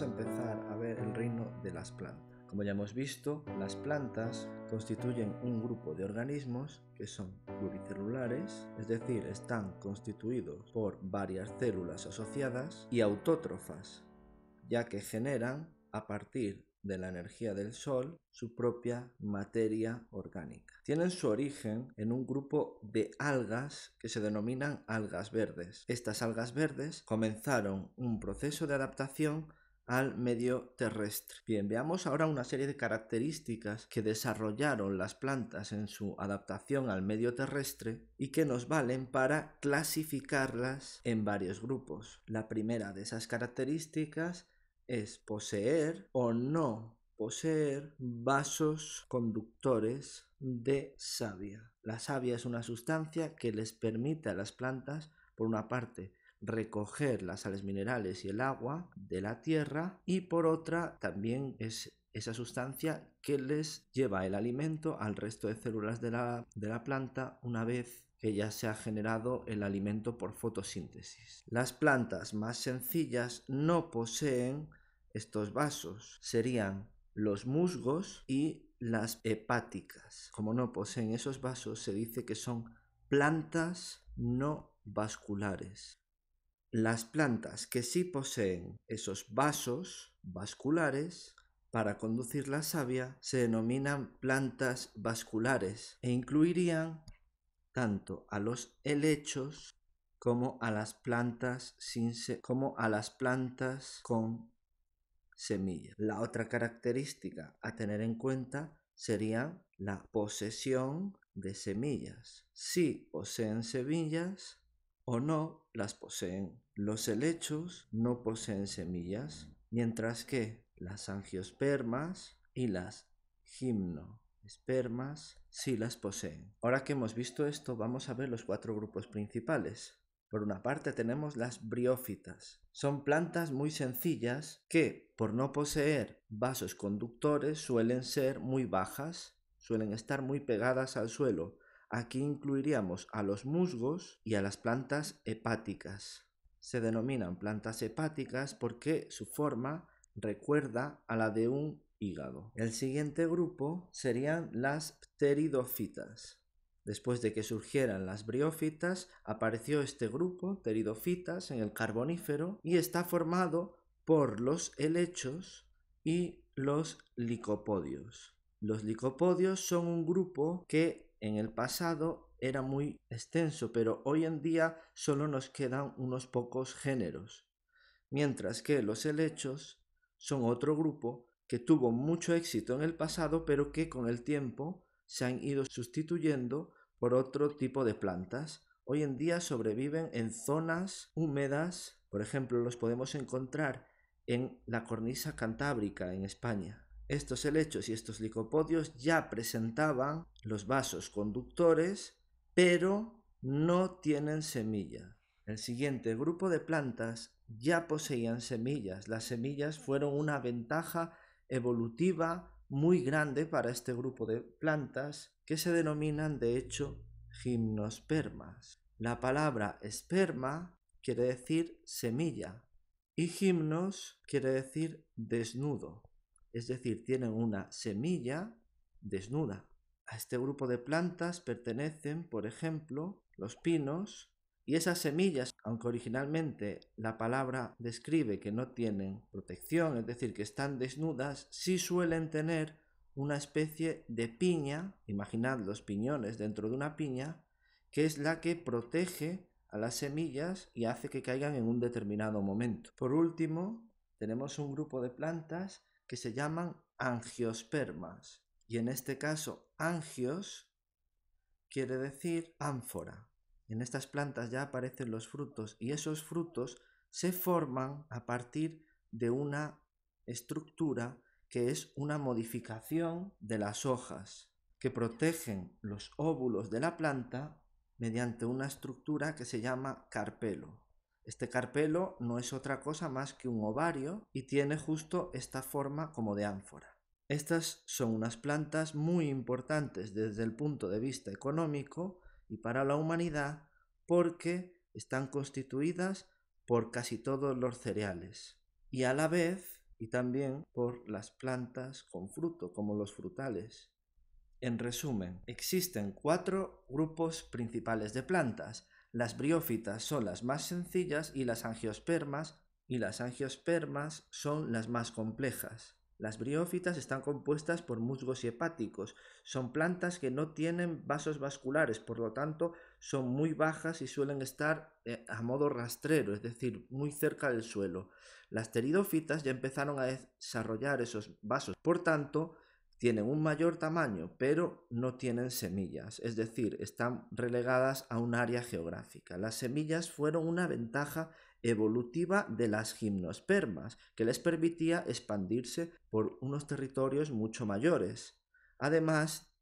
a empezar a ver el reino de las plantas. Como ya hemos visto, las plantas constituyen un grupo de organismos que son pluricelulares, es decir, están constituidos por varias células asociadas y autótrofas, ya que generan a partir de la energía del Sol su propia materia orgánica. Tienen su origen en un grupo de algas que se denominan algas verdes. Estas algas verdes comenzaron un proceso de adaptación al medio terrestre. Bien, veamos ahora una serie de características que desarrollaron las plantas en su adaptación al medio terrestre y que nos valen para clasificarlas en varios grupos. La primera de esas características es poseer o no poseer vasos conductores de savia. La savia es una sustancia que les permite a las plantas, por una parte, recoger las sales minerales y el agua de la tierra y por otra también es esa sustancia que les lleva el alimento al resto de células de la, planta una vez que ya se ha generado el alimento por fotosíntesis. Las plantas más sencillas no poseen estos vasos, serían los musgos y las hepáticas. Como no poseen esos vasos, se dice que son plantas no vasculares. Las plantas que sí poseen esos vasos vasculares para conducir la savia se denominan plantas vasculares e incluirían tanto a los helechos como a las plantas, como a las plantas con semillas. La otra característica a tener en cuenta sería la posesión de semillas. Si poseen semillas o no las poseen. Los helechos no poseen semillas, mientras que las angiospermas y las gimnospermas sí las poseen. Ahora que hemos visto esto, vamos a ver los cuatro grupos principales. Por una parte tenemos las briófitas. Son plantas muy sencillas que, por no poseer vasos conductores, suelen ser muy bajas, suelen estar muy pegadas al suelo. Aquí incluiríamos a los musgos y a las plantas hepáticas se denominan plantas hepáticas porque su forma recuerda a la de un hígado. El siguiente grupo serían las pteridofitas. Después de que surgieran las briófitas, apareció este grupo, pteridofitas, en el carbonífero y está formado por los helechos y los licopodios. Los licopodios son un grupo que en el pasado era muy extenso, pero hoy en día solo nos quedan unos pocos géneros, mientras que los helechos son otro grupo que tuvo mucho éxito en el pasado, pero que con el tiempo se han ido sustituyendo por otro tipo de plantas. Hoy en día sobreviven en zonas húmedas, por ejemplo, los podemos encontrar en la cornisa cantábrica en España. Estos helechos y estos licopodios ya presentaban los vasos conductores, pero no tienen semilla. El siguiente grupo de plantas ya poseían semillas. Las semillas fueron una ventaja evolutiva muy grande para este grupo de plantas que se denominan de hecho gimnospermas. La palabra esperma quiere decir semilla y gimnos quiere decir desnudo es decir, tienen una semilla desnuda. A este grupo de plantas pertenecen, por ejemplo, los pinos y esas semillas, aunque originalmente la palabra describe que no tienen protección, es decir, que están desnudas, sí suelen tener una especie de piña, imaginad los piñones dentro de una piña, que es la que protege a las semillas y hace que caigan en un determinado momento. Por último, tenemos un grupo de plantas que se llaman angiospermas. Y en este caso, angios quiere decir ánfora. En estas plantas ya aparecen los frutos y esos frutos se forman a partir de una estructura que es una modificación de las hojas que protegen los óvulos de la planta mediante una estructura que se llama carpelo. Este carpelo no es otra cosa más que un ovario y tiene justo esta forma como de ánfora. Estas son unas plantas muy importantes desde el punto de vista económico y para la humanidad porque están constituidas por casi todos los cereales y a la vez y también por las plantas con fruto como los frutales. En resumen, existen cuatro grupos principales de plantas las briófitas son las más sencillas y las angiospermas y las angiospermas son las más complejas. Las briófitas están compuestas por musgos hepáticos. Son plantas que no tienen vasos vasculares, por lo tanto son muy bajas y suelen estar eh, a modo rastrero, es decir, muy cerca del suelo. Las teridófitas ya empezaron a desarrollar esos vasos, por tanto tienen un mayor tamaño, pero no tienen semillas, es decir, están relegadas a un área geográfica. Las semillas fueron una ventaja evolutiva de las gimnospermas, que les permitía expandirse por unos territorios mucho mayores. Además,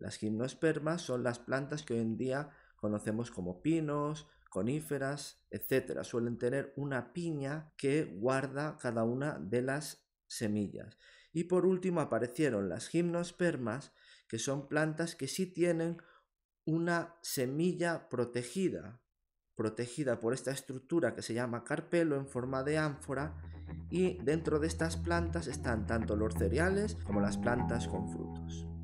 las gimnospermas son las plantas que hoy en día conocemos como pinos, coníferas, etc. Suelen tener una piña que guarda cada una de las semillas. Y por último aparecieron las gimnospermas, que son plantas que sí tienen una semilla protegida, protegida por esta estructura que se llama carpelo en forma de ánfora y dentro de estas plantas están tanto los cereales como las plantas con frutos.